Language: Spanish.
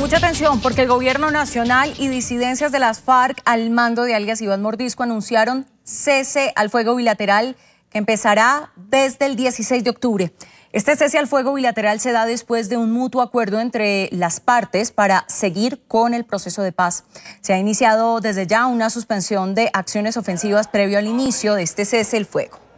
mucha atención, porque el gobierno nacional y disidencias de las FARC al mando de alias Iván Mordisco anunciaron cese al fuego bilateral que empezará desde el 16 de octubre. Este cese al fuego bilateral se da después de un mutuo acuerdo entre las partes para seguir con el proceso de paz. Se ha iniciado desde ya una suspensión de acciones ofensivas previo al inicio de este cese al fuego.